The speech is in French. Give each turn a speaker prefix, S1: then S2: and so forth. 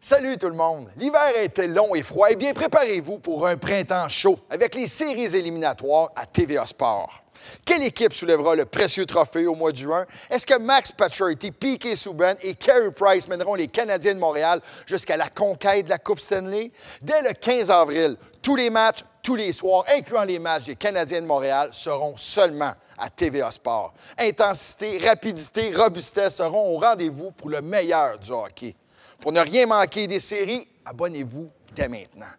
S1: Salut tout le monde! L'hiver a été long et froid et bien préparez-vous pour un printemps chaud avec les séries éliminatoires à TVA Sport. Quelle équipe soulèvera le précieux trophée au mois de juin? Est-ce que Max Pacioretty, P.K. Subban et Carey Price mèneront les Canadiens de Montréal jusqu'à la conquête de la Coupe Stanley? Dès le 15 avril, tous les matchs, tous les soirs, incluant les matchs des Canadiens de Montréal, seront seulement à TVA Sport. Intensité, rapidité, robustesse seront au rendez-vous pour le meilleur du hockey. Pour ne rien manquer des séries, abonnez-vous dès maintenant.